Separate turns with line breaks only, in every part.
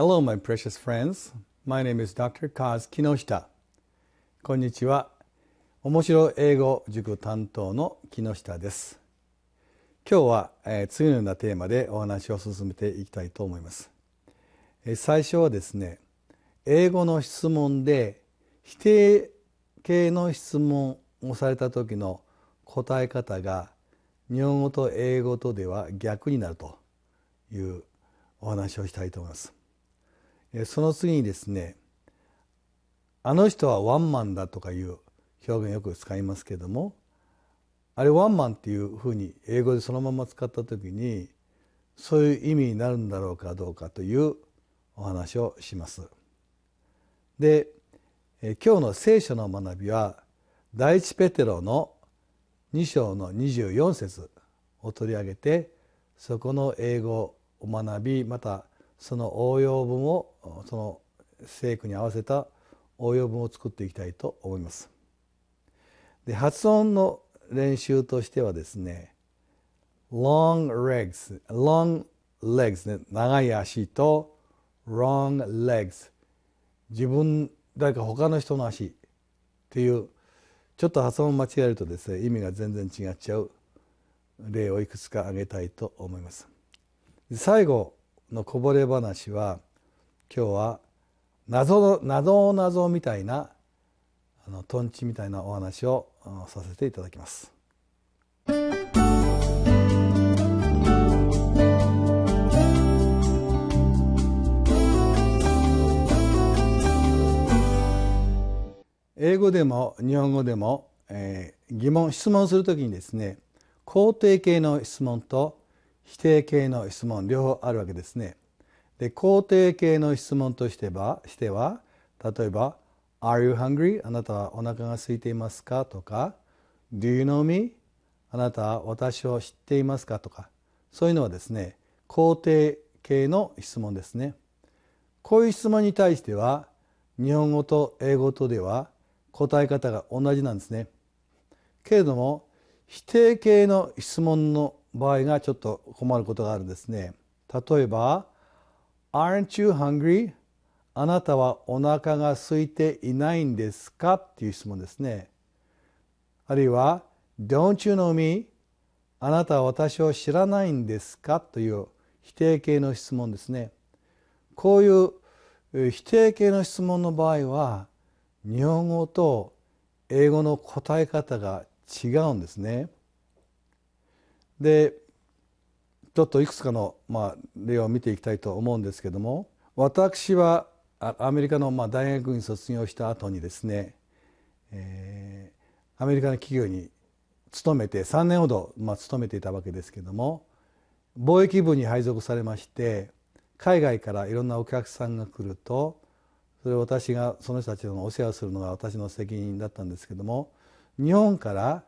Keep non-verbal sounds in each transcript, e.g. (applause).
Hello, my precious friends. My name is Dr. Kaz Kinoshita. こんにちは。面白英語塾担当の木下です。今日は、えー、次のようなテーマでお話を進めていきたいと思います。えー、最初はですね、英語の質問で否定形の質問をされた時の答え方が日本語と英語とでは逆になるというお話をしたいと思います。その次にですねあの人はワンマンだとかいう表現よく使いますけどもあれワンマンっていうふうに英語でそのまま使った時にそういう意味になるんだろうかどうかというお話をします。で今日の聖書の学びは第一ペテロの2章の24節を取り上げてそこの英語を学びまたその応用文をその聖句に合わせた応用文を作っていきたいと思います。で発音の練習としてはですね long legs long legs ね長い足と long legs 自分誰か他の人の足っていうちょっと発音間違えるとですね意味が全然違っちゃう例をいくつか挙げたいと思います。最後のこぼれ話は今日は謎謎謎みたいなあのトンチみたいなお話をさせていただきます。英語でも日本語でも、えー、疑問質問するときにですね肯定形の質問と否定形の質問両方あるわけですね。で肯定形の質問としてはしては例えば「Are you hungry? あなたはお腹が空いていますか?」とか「Do you know me? あなたは私を知っていますか?」とかそういうのはですね肯定形の質問ですね。こういう質問に対しては日本語と英語とでは答え方が同じなんですね。けれども否定形の質問の場合がちょっと困ることがあるんですね。例えば「Aren't you hungry?」あなたはお腹が空いていないんですかっていう質問ですね。あるいは「Don't you know me?」あなたは私を知らないんですかという否定形の質問ですね。こういう否定形の質問の場合は日本語と英語の答え方が違うんですね。でちょっといくつかの、まあ、例を見ていきたいと思うんですけども私はアメリカの、まあ、大学院卒業した後にですね、えー、アメリカの企業に勤めて3年ほど、まあ、勤めていたわけですけども貿易部に配属されまして海外からいろんなお客さんが来るとそれを私がその人たちのお世話するのが私の責任だったんですけども日本から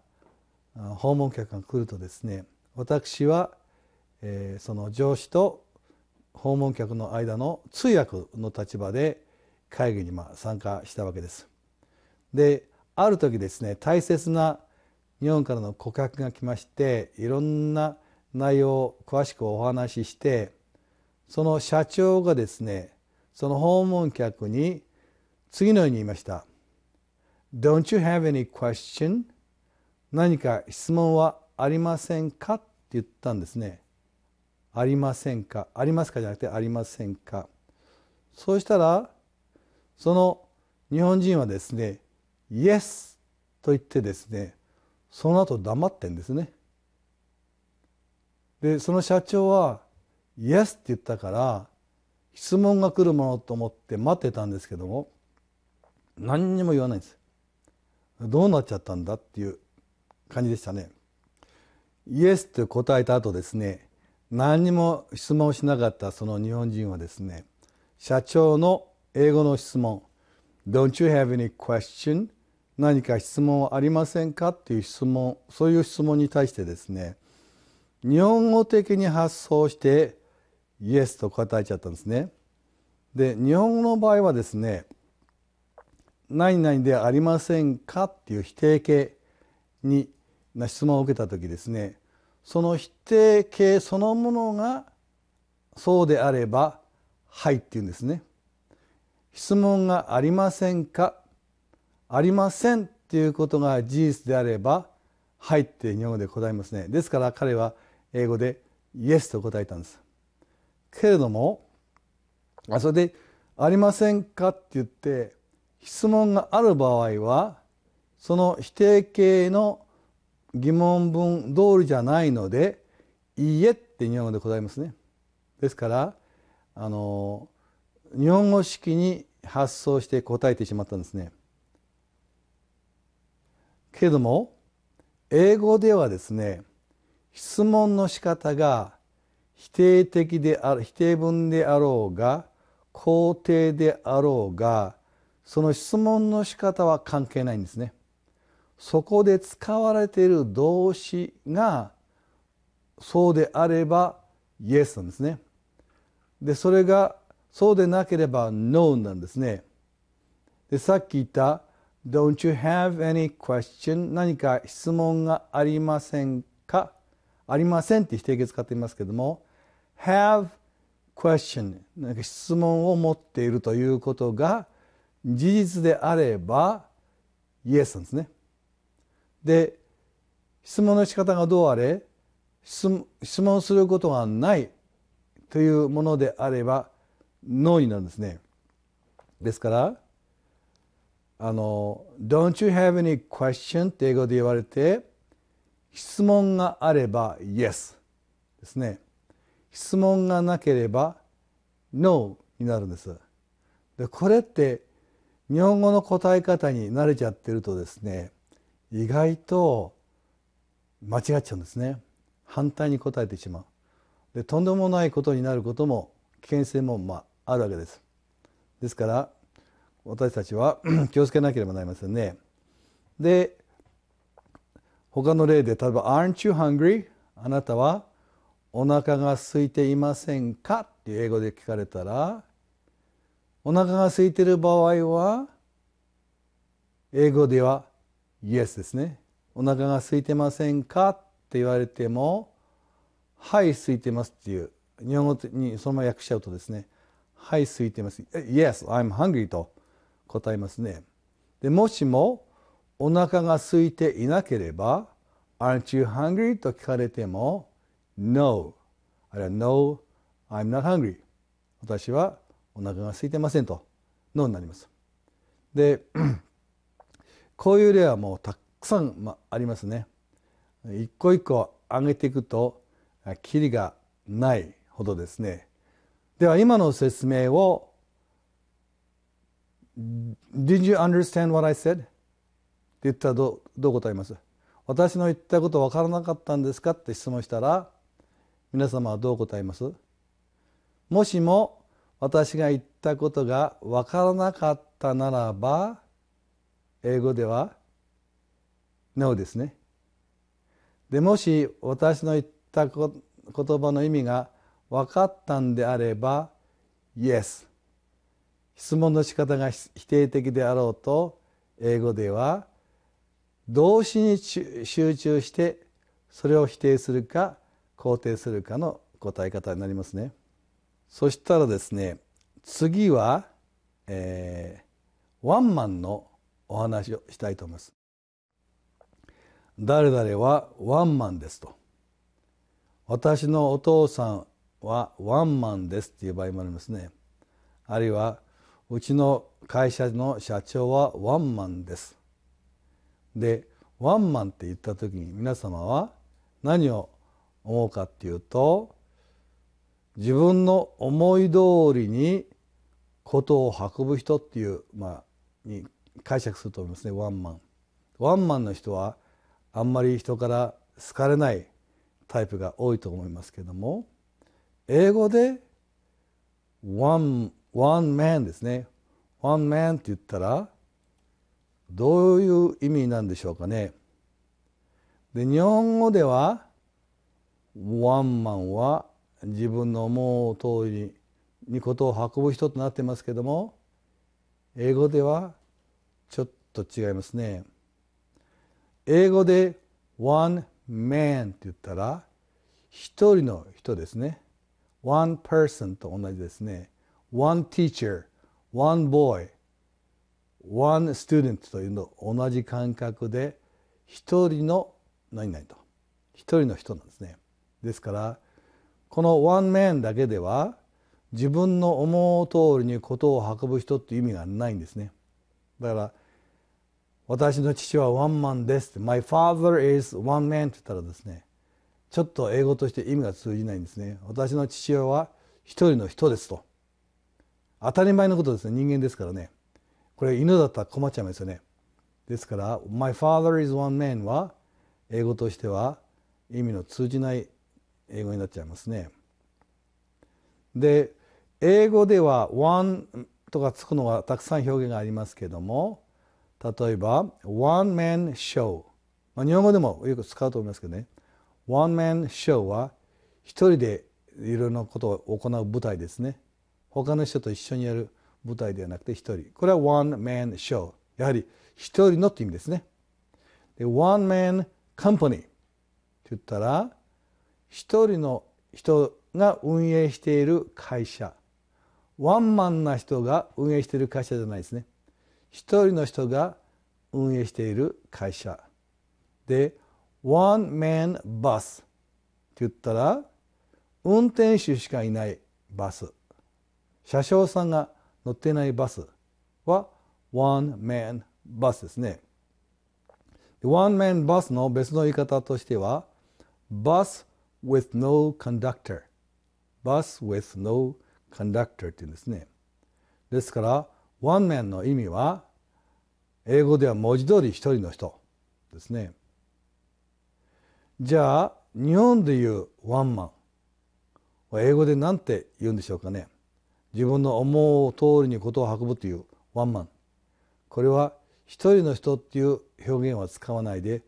訪問客が来るとですね私は、えー、その上司と訪問客の間の通訳の立場で会議にまあ参加したわけです。である時ですね大切な日本からの顧客が来ましていろんな内容を詳しくお話ししてその社長がですねその訪問客に次のように言いました「Don't you have any question? 何か質問はありませんか?」って言ったんですね。ありませんかありますかじゃなくてありませんかそうしたらその日本人はですねイエスと言ってですねその後黙ってんですねでその社長はイエスって言ったから質問が来るものと思って待ってたんですけども何にも言わないんですどうなっちゃったんだっていう感じでしたねイエスって答えた後ですね何にも質問しなかったその日本人はですね社長の英語の質問「Don't you have any question?」何か質問はありませんかっていう質問そういう質問に対してですね日本語的に発想してイエスと答えちゃったんですね。で日本語の場合はですね「何々でありませんか?」っていう否定形にな質問を受けた時ですねその否定形そのものがそうであれば「はい」って言うんですね。質問がありませんかありませんっていうことが事実であれば「はい」って日本語で答えますね。ですから彼は英語で「イエス」と答えたんです。けれどもあそれで「ありませんか?」って言って質問がある場合はその否定形の「疑問文通りじゃないので「いいえ」って日本語でございますね。ですからあの日本語式に発想して答えてしまったんですね。けれども英語ではですね質問の仕方が否定的である否定文であろうが肯定であろうがその質問の仕方は関係ないんですね。そこで使われている動詞がそうであれば Yes なんですね。でそれがそうでなければノーなんですね。でさっき言った Don't you have any question? 何か質問がありませんかありませんって否定形使っていますけども Have question なんか質問を持っているということが事実であれば Yes なんですね。で質問の仕方がどうあれ質問することがないというものであれば脳になんですね。ですからあの「Don't you have any question?」って英語で言われて質問があれば Yes ですね質問がなければ No になるんです。でこれって日本語の答え方に慣れちゃってるとですね意外と間違っちゃうんですね反対に答えてしまうでとんでもないことになることも危険性もまああるわけですですから私たちは (clears throat) 気をつけなければなりませんねで他の例で例えば「Aren't you hungry?」あなたはお腹が空いていませんかっていう英語で聞かれたらお腹が空いている場合は英語ではイエスですねお腹が空いてませんかって言われても「はい空いてます」っていう日本語にそのまま訳しちゃうとですね「はい空いてます」「Yes I'm hungry」と答えますねでもしもお腹が空いていなければ「Aren't you hungry?」と聞かれても「No」あるいは「No I'm not hungry」私はお腹が空いてませんと「No」になりますでこういう例はもうたくさん、まありますね。一個一個上げていくとキリがないほどですね。では今の説明を Did you understand what I said? って言ったらどどう答えます私の言ったこと分からなかったんですかって質問したら皆様はどう答えますもしも私が言ったことが分からなかったならば英語では No ですね。でもし私の言った言葉の意味が分かったんであれば Yes 質問の仕方が否定的であろうと英語では動詞に集中してそれを否定するか肯定するかの答え方になりますね。そしたらですね次は、えー、ワンマンのお話をしたいと思います。誰々はワンマンですと。私のお父さんはワンマンですっていう場合もありますね。あるいはうちの会社の社長はワンマンです。でワンマンって言った時に皆様は何を思うかっていうと自分の思い通りに事を運ぶ人っていう、まあ、に解釈すると思いますねワンマンワンマンの人はあんまり人から好かれないタイプが多いと思いますけども英語でワンワンマンですねワンマンって言ったらどういう意味なんでしょうかねで日本語ではワンマンは自分の思う通りにことを運ぶ人となってますけども英語ではちょっと違いますね英語で one man って言ったら一人の人ですね one person と同じですね one teacher one boy one student というの同じ感覚で一人の何々と一人の人なんですねですからこの one man だけでは自分の思う通りに事を運ぶ人っていう意味がないんですねだから私の父はワンマンですって My father is one man って言ったらですねちょっと英語として意味が通じないんですね私の父親は一人の人ですと当たり前のことですね人間ですからねこれ犬だったら困っちゃいますよねですから My father is one man は英語としては意味の通じない英語になっちゃいますねで英語では one とかつくのはたくさん表現がありますけども例えば one man show、まあ、日本語でもよく使うと思いますけどね one man show は一人でいろんなことを行う舞台ですね他の人と一緒にやる舞台ではなくて一人これは one man show やはり一人のって意味ですねで one man company って言ったら一人の人が運営している会社ワンマンな人が運営している会社じゃないですね一人の人が運営している会社で One Man Bus って言ったら運転手しかいないバス車掌さんが乗ってないバスは One Man Bus ですね。One Man Bus の別の言い方としては Bus with no conductor Bus with no conductor って言うんですね。ですからワンメンの意味は英語では文字通り一人の人ですねじゃあ日本でいうワンマンは英語で何て言うんでしょうかね自分の思う通りにことを運ぶというワンマンこれは一人の人っていう表現は使わないで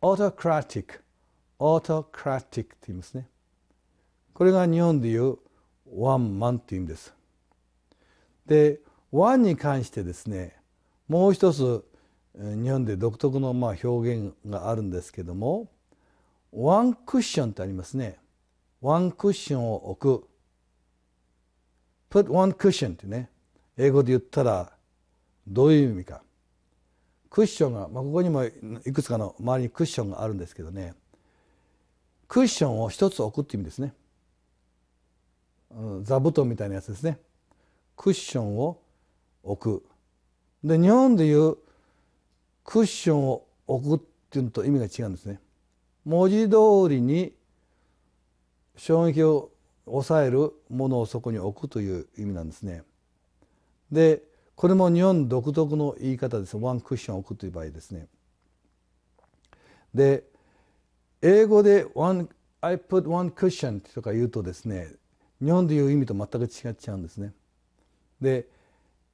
オートクラティックオートクラティックって言いますねこれが日本でいうワンマンっていう意味ですでワンに関してですねもう一つ日本で独特のまあ表現があるんですけどもワンクッションってありますねワンクッションを置く put one cushion ってね英語で言ったらどういう意味かクッションが、まあ、ここにもいくつかの周りにクッションがあるんですけどねクッションを一つ置くっていう意味ですね座布団みたいなやつですねクッションを置くで日本でいうクッションを置くっていうのと意味が違うんですね。文字通りに衝撃を抑えるものをそこに置くという意味なんですね。でこれも日本独特の言い方ですワンクッション置くという場合ですね。で英語で one, I put one cushion とか言うとですね日本でいう意味と全く違っちゃうんですね。で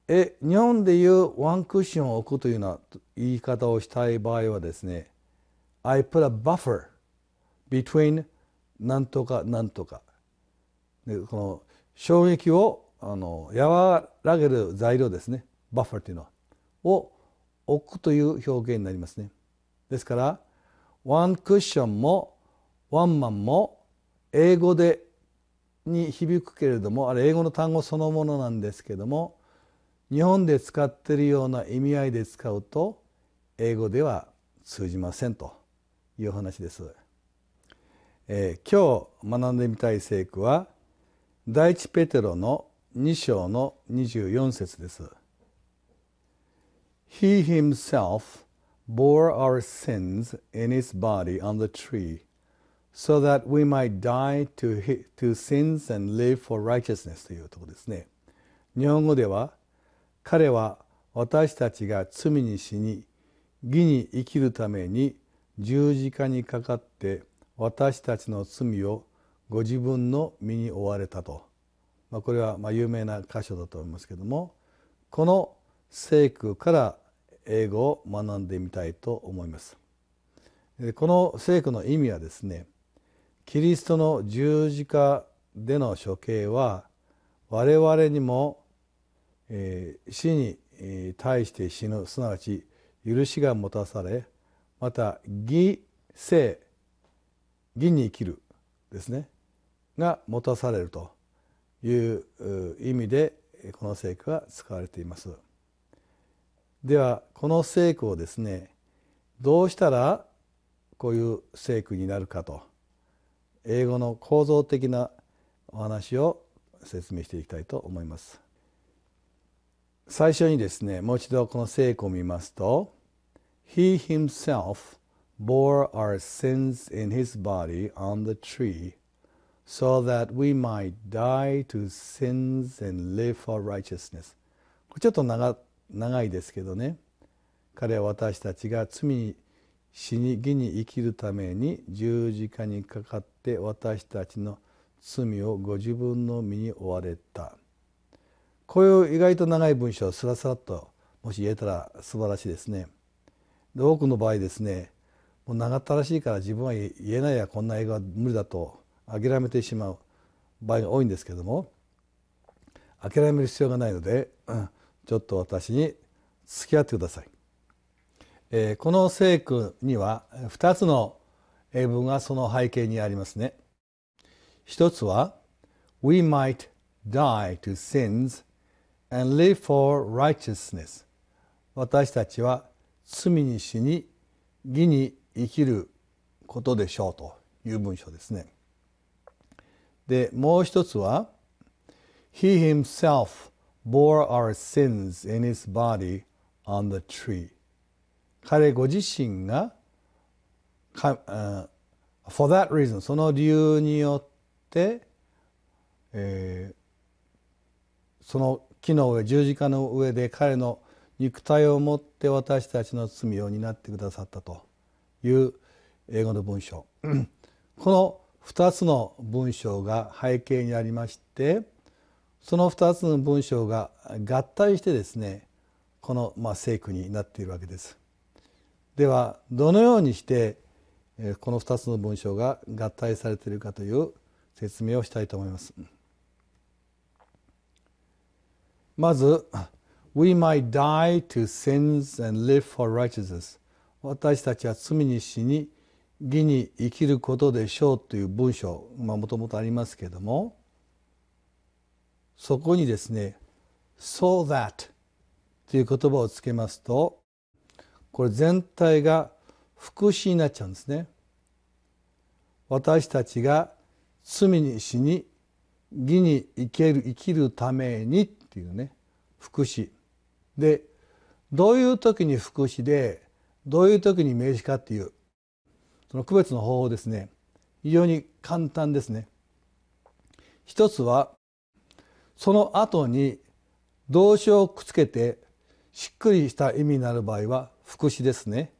え日本でいうワンクッションを置くというような言い方をしたい場合はですね I put a buffer between なんとかなんとかでこの衝撃をあの和らげる材料ですねバッファーというのはを置くという表現になりますねですからワンクッションもワンマンも英語でに響くけれどもあれ英語の単語そのものなんですけども日本で使っているような意味合いで使うと英語では通じませんという話です。えー、今日学んでみたい聖句は第一ペテロの2章の24節です。He himself bore our sins in his body on the tree so that we might die to, to sins and live for righteousness というところですね。日本語では彼は私たちが罪に死に義に生きるために十字架にかかって私たちの罪をご自分の身に負われたと、まあ、これはま有名な箇所だと思いますけどもこの聖句から英語を学んでみたいと思います。この聖句の意味はですねキリストの十字架での処刑は我々にもえー、死に対して死ぬすなわち許しが持たされまた義生義に生きるですねが持たされるという意味でこの聖句は使われていますではこの聖句をですねどうしたらこういう聖句になるかと英語の構造的なお話を説明していきたいと思います。最初にですねもう一度この聖句を見ますと「He himself bore our sins in his body on the tree so that we might die to sins and live for righteousness」これちょっと長長いですけどね彼は私たちが罪に死に義に生きるために十字架にかかって私たちの罪をご自分の身に負われた。こういう意外と長い文章をスラスラともし言えたら素晴らしいですね。で多くの場合ですねもう長ったらしいから自分は言えないやこんな英語は無理だと諦めてしまう場合が多いんですけども諦める必要がないので、うん、ちょっと私に付き合ってください。えー、この聖句には2つの英文がその背景にありますね。一つは「We might die to sins and live for righteousness 私たちは罪に死に義に生きることでしょうという文章ですね。でもう一つは「He himself bore our sins in his body on the tree」彼ご自身が for that reason その理由によって、えー、その木の上十字架の上で彼の肉体をもって私たちの罪を担ってくださったという英語の文章 (clears throat) この2つの文章が背景にありましてその2つの文章が合体してですねこのまあ聖句になっているわけです。ではどのようにしてこの2つの文章が合体されているかという説明をしたいと思います。まず We might die to sins and live for righteousness 私たちは罪に死に義に生きることでしょうという文章まもともとありますけどもそこにですね「so that」という言葉をつけますとこれ全体が副詞になっちゃうんですね。私たちが罪に死に義に生きる生きるためにっていうね福祉でどういう時に福祉でどういう時に名詞かっていうその区別の方法ですね非常に簡単ですね。一つはその後に動詞をくっつけてしっくりした意味になる場合は福祉ですね。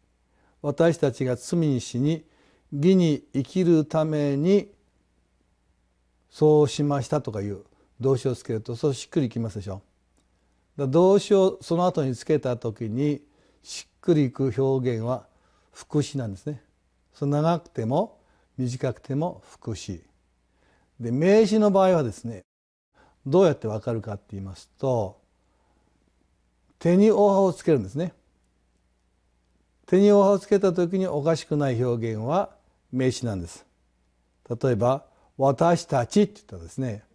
私たちが罪に死に義に生きるためにそうしましたとかいう動詞をつけるとそうしっくりきますでしょだ動詞をその後につけた時にしっくりいく表現は副詞なんですねその長くても短くても副詞で名詞の場合はですねどうやってわかるかって言いますと手に大葉をつけるんですね手に大葉をつけた時におかしくない表現は名詞なんです例えば「私たち」って言ったらですね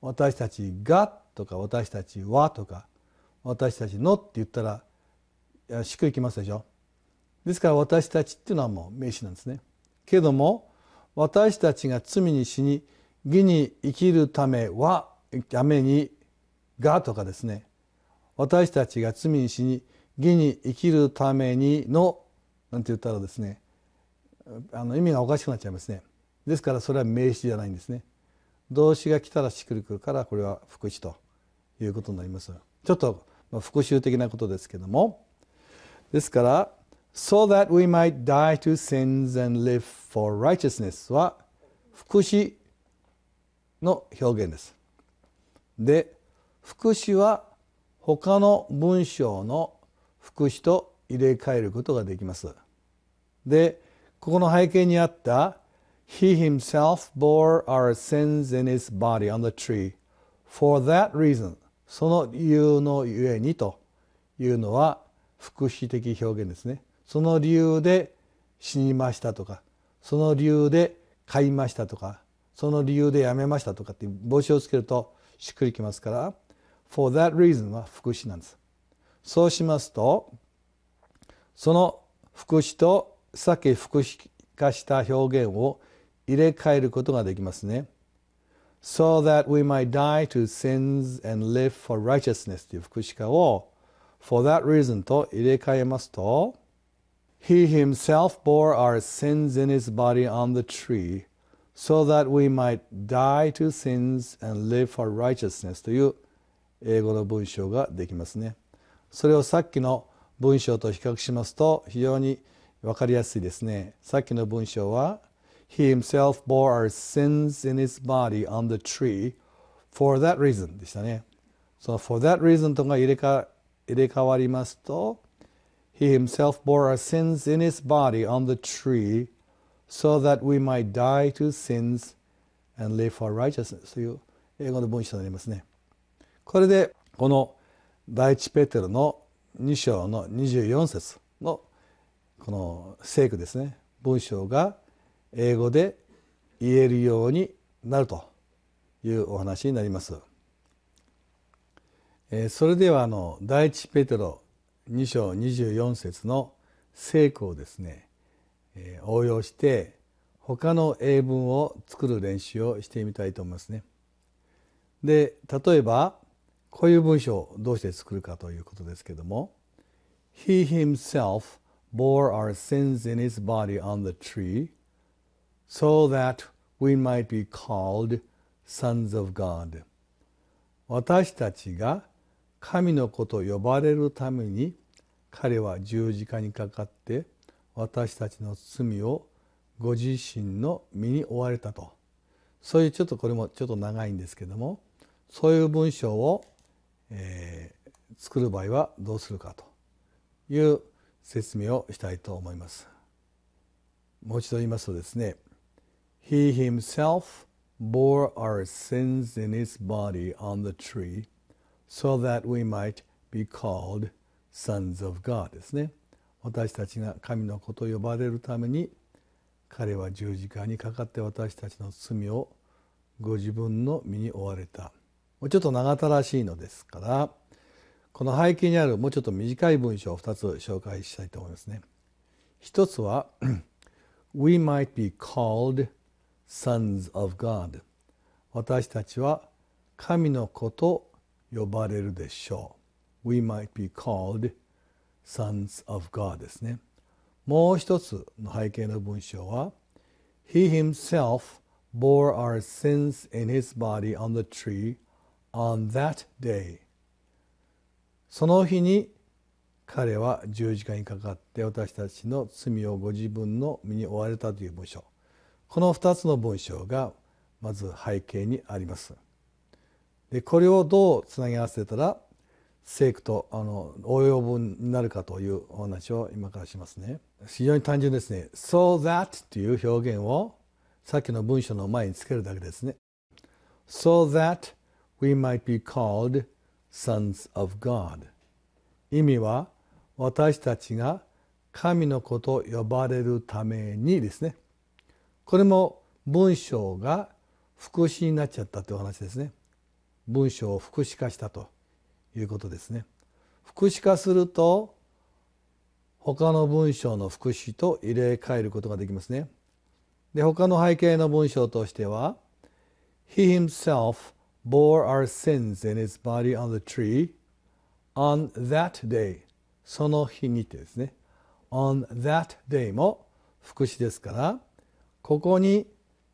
私たちがとか私たちはとか私たちのって言ったらしくりきますでしょですから私たちっていうのはもう名詞なんですねけども私たちが罪に死に義に生きるためはためにがとかですね私たちが罪に死に義に生きるためにのなんて言ったらですねあの意味がおかしくなっちゃいますねですからそれは名詞じゃないんですね動詞が来たらしっくりくるからこれは副詞ということになりますちょっと復習的なことですけどもですから So that we might die to sins and live for righteousness は副詞の表現ですで副詞は他の文章の副詞と入れ替えることができますでここの背景にあった He himself bore our sins in his body on the tree. For that reason, その理由のゆえにというのは副詞的表現ですね。その理由で死にましたとか、その理由で買いましたとか、その理由でやめましたとかって帽子をつけるとしっくりきますから、for that reason は副詞なんです。そうしますと、その副詞とさっき副詞化した表現を入れ替えることができますね。So that we might die to sins and live for righteousness という福祉化を for that reason と入れ替えますと He himself bore our sins in his body on the tree so that we might die to sins and live for righteousness という英語の文章ができますね。それをさっきの文章と比較しますと非常に分かりやすいですね。さっきの文章は He himself bore our sins in his body on the tree for that reason でしたね。その for that reason とが入れか入れ替わりますと He himself bore our sins in his body on the tree so that we might die to sins and live for righteousness という英語の文章になりますね。これでこの第一ペテロの2章の24節のこの聖句ですね文章が英語で言えるようになるというお話になります。それではあの第一ペテロ2章24節の聖句をですね応用して他の英文を作る練習をしてみたいと思いますね。で例えばこういう文章をどうして作るかということですけども「He himself bore our sins in his body on the tree」so that we might be called sons of God 私たちが神の子と呼ばれるために彼は十字架にかかって私たちの罪をご自身の身に負われたとそういうちょっとこれもちょっと長いんですけどもそういう文章を、えー、作る場合はどうするかという説明をしたいと思います。もう一度言いますとですね He himself bore our sins in his body on the tree so that we might be called sons of God ですね。私たちが神の子と呼ばれるために彼は十字架にかかって私たちの罪をご自分の身に負われた。もうちょっと長たらしいのですからこの背景にあるもうちょっと短い文章を2つ紹介したいと思いますね。1つは「(clears throat) We might be called d sons of o g sons of God 私たちは神の子と呼ばれるでしょう We might be called sons of God ですねもう一つの背景の文章は He himself bore our sins in his body on the tree on that day その日に彼は十字架にかかって私たちの罪をご自分の身に追われたという文章この二つの文章がまず背景にあります。でこれをどうつなぎ合わせたら聖句とあの応用文になるかというお話を今からしますね。非常に単純ですね。So that という表現をさっきの文章の前につけるだけですね。So that we might be called sons of God 意味は私たちが神の子と呼ばれるためにですね。これも文章が副詞になっちゃったというお話ですね文章を副詞化したということですね副詞化すると他の文章の副詞と入れ替えることができますねで他の背景の文章としては He himself bore our sins in his body on the tree on that day その日にてですね on that day も副詞ですからここに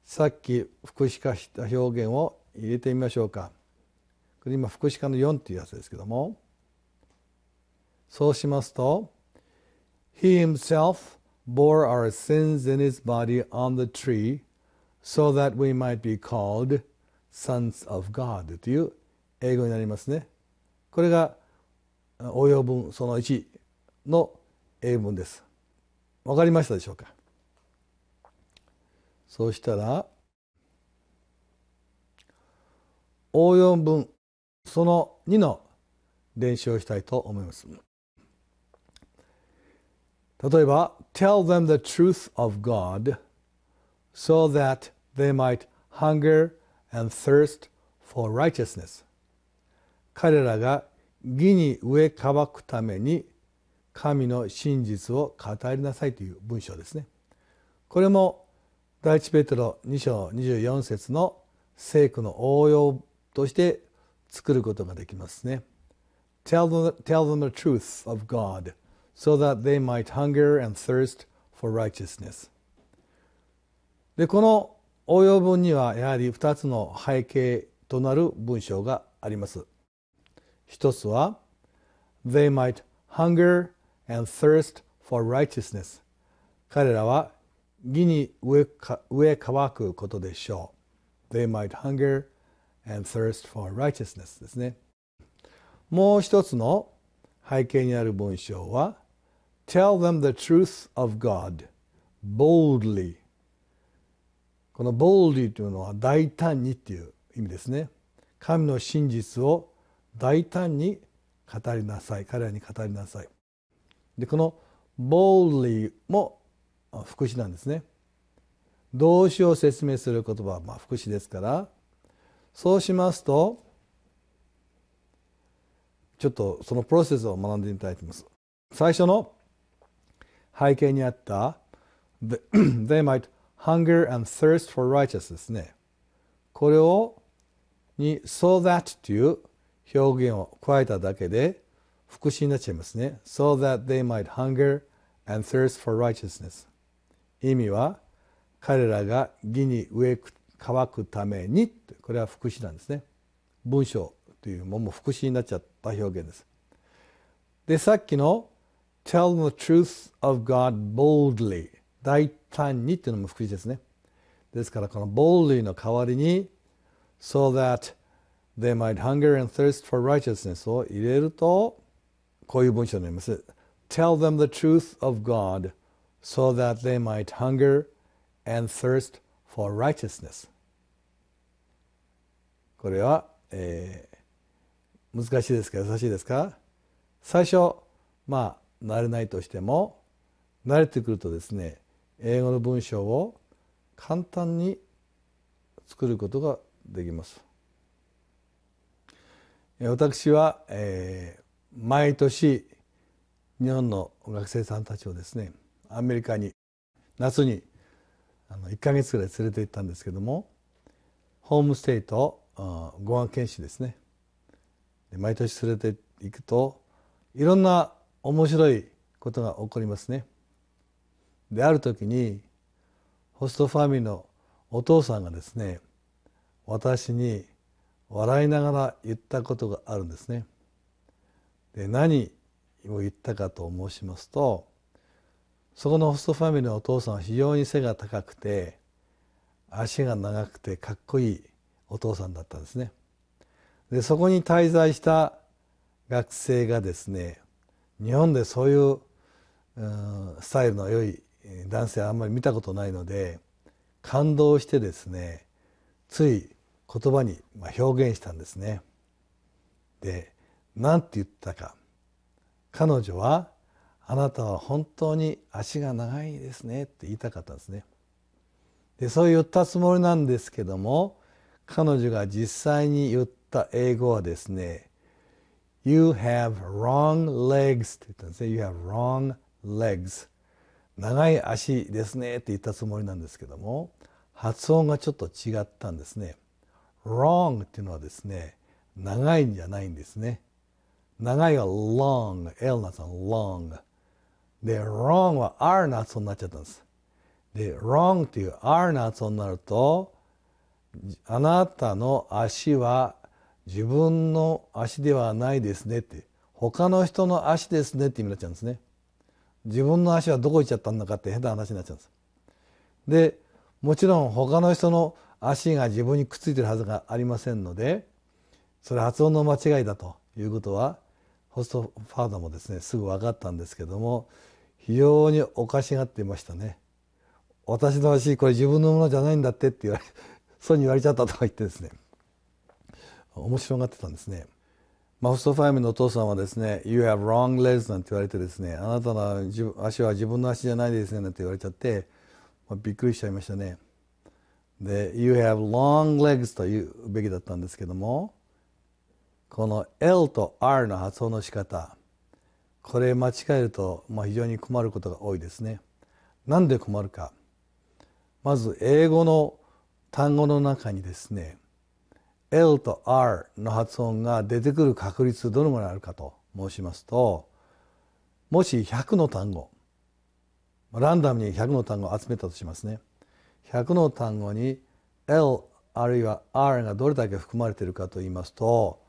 さっき福祉化した表現を入れてみましょうかこれ今福祉化の4っていうやつですけどもそうしますと He himself bore our sins in his body on the tree so that we might be called sons of God という英語になりますねこれが応用文その1の英文ですわかりましたでしょうかそうしたら応用文その2の練習をしたいと思います例えば Tell them the truth of God so that they might hunger and thirst for righteousness 彼らが義に植えかばくために神の真実を語りなさいという文章ですねこれも第一ペテロ2章24節の聖句の応用として作ることができますね。Tell them, tell them the truth of God, so that they might hunger and thirst for righteousness. で、この応用文にはやはり2つの背景となる文章があります。一つは、They might hunger and thirst for righteousness. 彼らは義に上乾くことでしょう。They might hunger and thirst for righteousness ですね。もう一つの背景にある文章は Tell them the truth of God boldly この boldly というのは大胆にっていう意味ですね。神の真実を大胆に語りなさい。彼らに語りなさい。で、この boldly も副詞なんですね動詞を説明する言葉はまあ副詞ですからそうしますとちょっとそのプロセスを学んでいただいてます最初の背景にあった They might hunger and thirst for righteousness ですねこれをに so that という表現を加えただけで副詞になっちゃいますね so that they might hunger and thirst for righteousness 意味は彼らが義に植え乾くためにこれは副詞なんですね文章というもも副詞になっちゃった表現ですでさっきの Tell the truth of God boldly 大胆にというのも副詞ですねですからこの boldly の代わりに so that they might hunger and thirst for righteousness を入れるとこういう文章になります Tell them the truth of God boldly so that they might hunger and thirst for righteousness これは、えー、難しいですか優しいですか最初まあ慣れないとしても慣れてくるとですね英語の文章を簡単に作ることができます。私は、えー、毎年日本の学生さんたちをですねアメリカに夏にあの1ヶ月ぐらい連れて行ったんですけどもホームステイとご案研修ですねで毎年連れて行くといろんな面白いことが起こりますね。である時にホストファミリーのお父さんがですね私に笑いながら言ったことがあるんですね。で何を言ったかと申しますとそこのホストファミリーのお父さんは非常に背が高くて足が長くてかっこいいお父さんだったんですねでそこに滞在した学生がですね日本でそういうスタイルの良い男性はあんまり見たことないので感動してですねつい言葉に表現したんですね。で何て言ったか彼女はあなたは本当に足が長いですねって言いたかったんですねでそう言ったつもりなんですけども彼女が実際に言った英語はですね You have wrong legs って言ったんですね You have wrong legs 長い足ですねって言ったつもりなんですけども発音がちょっと違ったんですね wrong っていうのはですね長いんじゃないんですね長いは long L なさん long で、wrong は r の発音になっちゃったんです。で、wrong っていう r の発音になると、あなたの足は自分の足ではないですねって、他の人の足ですねって意味になっちゃうんですね。自分の足はどこ行っちゃったんだかって変な話になっちゃうんです。で、もちろん他の人の足が自分にくっついてるはずがありませんので、それ発音の間違いだということは、ホストファーザーもですね、すぐ分かったんですけども、非常におかしがっていましたね私の足これ自分のものじゃないんだってって言われ (laughs) そうに言われちゃったとか言ってですね面白がってたんですねマフソファイムのお父さんはですね「You have wrong legs」なんて言われてですね「あなたの足は自分の足じゃないですね」なんて言われちゃって、まあ、びっくりしちゃいましたねで「You have long legs」と言うべきだったんですけどもこの L と R の発音の仕方これ間違えると、まあ、非常に困ることが多いですね。なんで困るかまず英語の単語の中にですね L と R の発音が出てくる確率どのぐらいあるかと申しますともし100の単語ランダムに100の単語を集めたとしますね100の単語に L あるいは R がどれだけ含まれているかと言いますと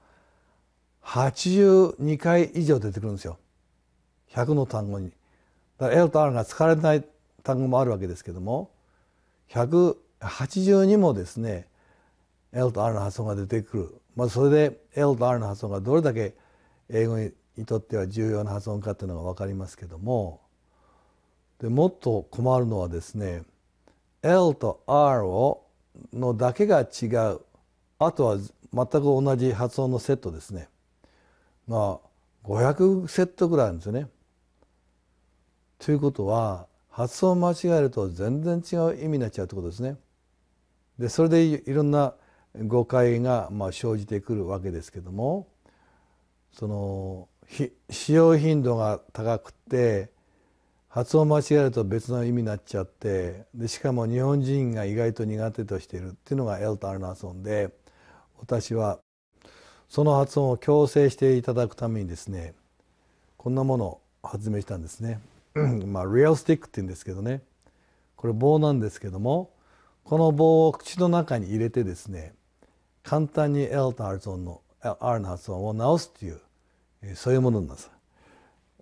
82回以上出てくるんですよ。100の単語にだから L と R が使われない単語もあるわけですけども180にもですね L と R の発音が出てくる、まあ、それで L と R の発音がどれだけ英語にとっては重要な発音かというのが分かりますけどもでもっと困るのはですね L と R をのだけが違うあとは全く同じ発音のセットですねまあ500セットぐらいあるんですよねということは発音間違えると全然違う意味になっちゃうってことですね。でそれでいろんな誤解がまあ生じてくるわけですけどもその使用頻度が高くて発音間違えると別の意味になっちゃってでしかも日本人が意外と苦手としているっていうのがエルターナソンで私はその発音を矯正していただくためにですねこんなものを発明したんですね。まあレアルスティックって言うんですけどねこれ棒なんですけどもこの棒を口の中に入れてですね簡単に L と R の R の発音を直すっていうそういうものなんです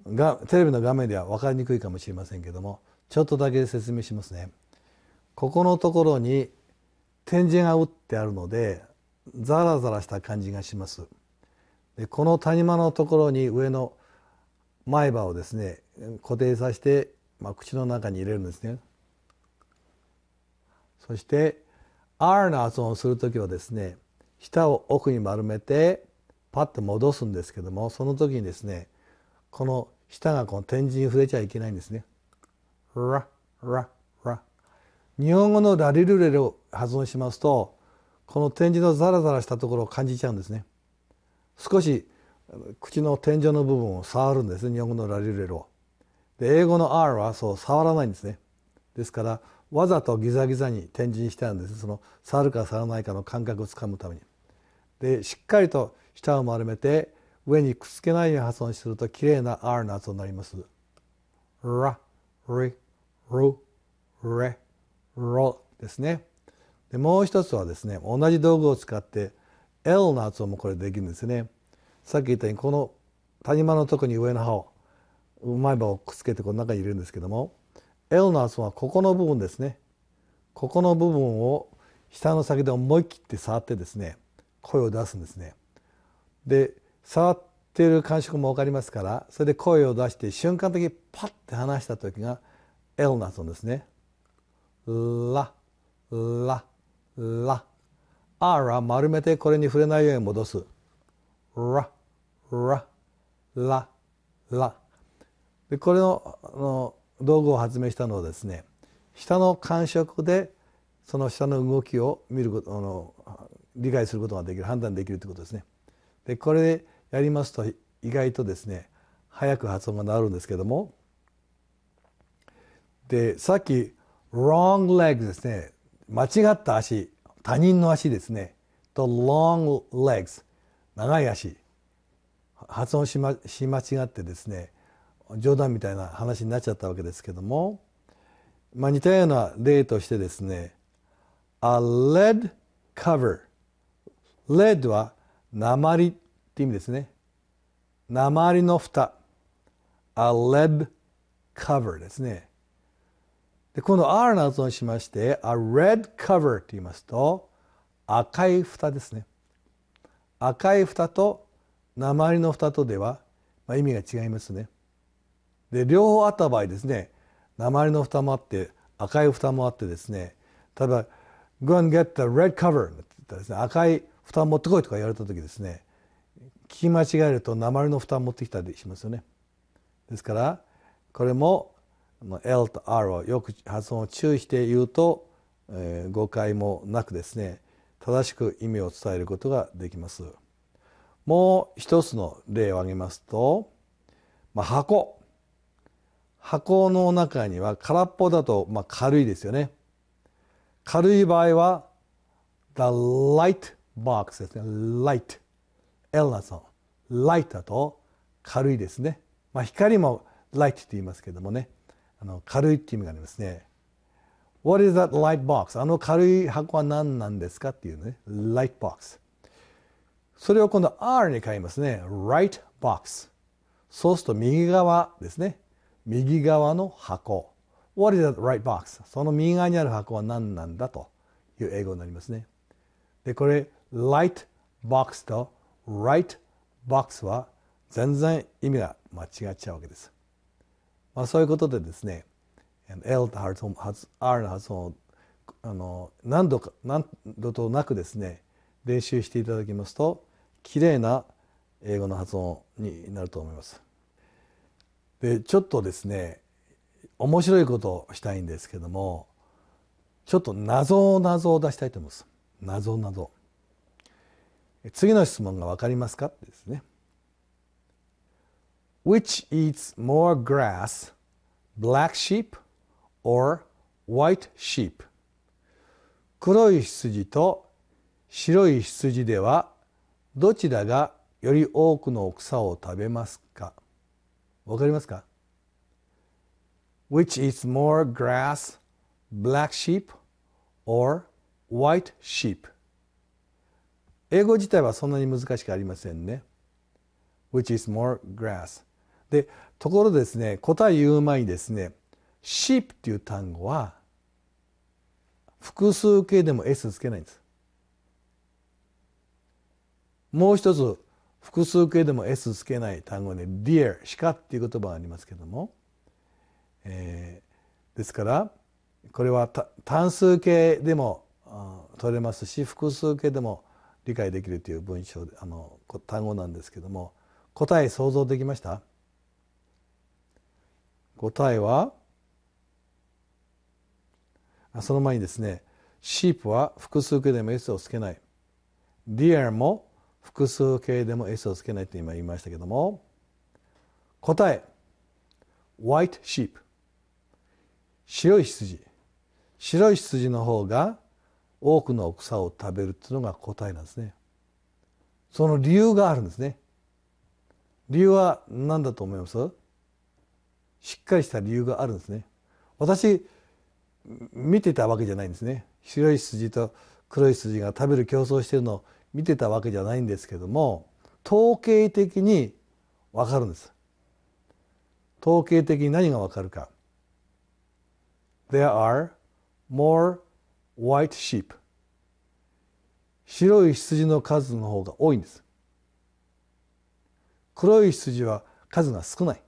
がテレビの画面では分かりにくいかもしれませんけどもちょっとだけ説明しますねここのところに点字が打ってあるのでザラザラした感じがしますでこの谷間のところに上の前歯をですね固定させて、まあ、口の中に入れるんですねそして R の発音をする時はですね舌を奥に丸めてパッと戻すんですけどもその時にですねこの舌がこの点字に触れちゃいけないんですね。ラララ日本語のラリルレを発音しますとこの点字のザラザラしたところを感じちゃうんですね。少し口の天井の部分を触るんですね日本語のラリルレロで英語の R はそう触らないんですねですからわざとギザギザに点字にしてあるんですその触るか触らないかの感覚をつかむためにでしっかりと舌を丸めて上にくっつけないように発音するときれいな R の発音になりますラリルレロですねでもう一つはですね同じ道具を使って L の発音もこれできるんですねさっき言ったようにこの谷間の特に上の歯をうまい棒をくっつけてこの中に入れるんですけども L の発音はここの部分ですねここの部分を下の先で思い切って触ってですね声を出すんですね。で触ってる感触も分かりますからそれで声を出して瞬間的にパッて離した時が L の発音ですね。ラララあら丸めてこれに触れないように戻すラ、ラ、ら、ら。でこれのの道具を発明したのはですね舌の感触でその舌の動きを見ることあの理解することができる判断できるということですね。でこれでやりますと意外とですね早く発音が治るんですけどもでさっき「wrong leg」ですね間違った足他人の足ですねと「long legs」長い足発音し,、ま、し間違ってですね冗談みたいな話になっちゃったわけですけども、まあ、似たような例としてですね「a lead cover」「lead」は鉛って意味ですね鉛の蓋 a lead cover ですねでこの「R の発音しまして a red cover と言いますと赤い蓋ですね赤い蓋と鉛の蓋とでは、まあ、意味が違いますね。で両方あった場合ですね鉛の蓋もあって赤い蓋もあってですね例えば「Go and get the red cover」って言ったらですね赤い蓋持ってこいとか言われた時ですね聞き間違えると鉛の蓋持ってきたりしますよね。ですからこれも L と R をよく発音を注意して言うと、えー、誤解もなくですね正しく意味を伝えることができますもう一つの例を挙げますと、まあ、箱箱の中には空っぽだと、まあ、軽いですよね軽い場合は the light box ですね light L なさん light だと軽いですね、まあ、光も light って言いますけどもねあの軽いって意味がありますね What is that light box? あの軽い箱は何なんですかっていうね。light box。それを今度 R に変えますね。right box。そうすると右側ですね。右側の箱。What is that right box? その右側にある箱は何なんだという英語になりますね。で、これ light box と right box は全然意味が間違っちゃうわけです。まあそういうことでですね、L との発音をあの何度か何度となくですね練習していただきますと綺麗な英語の発音になると思います。でちょっとですね面白いことをしたいんですけどもちょっと謎を謎を出したいと思います。謎謎。次の質問が分かりますかですね。Which eats more grass, black sheep or white sheep 黒い羊と白い羊ではどちらがより多くの草を食べますかわかりますか ?Which is more grass, black sheep or white sheep? 英語自体はそんなに難しくありませんね。Which is more grass? で、ところですね、答え言う前にですね、シ h プっていう単語は複数形でも s つけないんです。もう一つ複数形でも s つけない単語で dear 鹿っていう言葉がありますけども、えー、ですからこれは単数形でも取れますし複数形でも理解できるという文章あの単語なんですけども答え想像できました答えはその前にですね、シープは複数形でも S をつけない。deer も複数形でも S をつけないって今言いましたけども、答え、white sheep。白い羊。白い羊の方が多くの草を食べるっていうのが答えなんですね。その理由があるんですね。理由は何だと思いますしっかりした理由があるんですね。私見てたわけじゃないんですね白い羊と黒い羊が食べる競争してるのを見てたわけじゃないんですけども統計的に分かるんです統計的に何が分かるか There are more white sheep 白い羊の数の方が多いんです黒い羊は数が少ない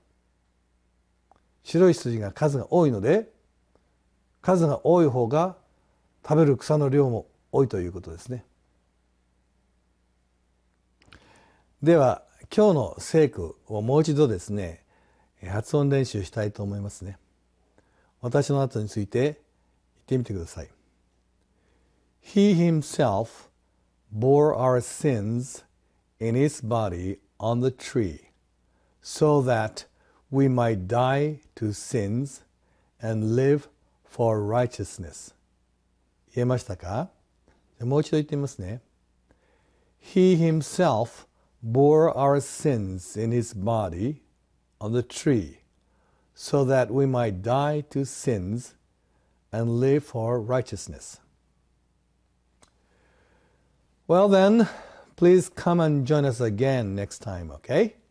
白い羊が数が多いので数が多い方が食べる草の量も多いということですねでは今日の聖句をもう一度ですね発音練習したいと思いますね私の後について言ってみてください He himself bore our sins in his body on the tree so that we might die to sins and live for righteousness 言えましたかもう一度言ってみますね He himself bore our sins in his body on the tree so that we might die to sins and live for righteousness. Well, then, please come and join us again next time, okay?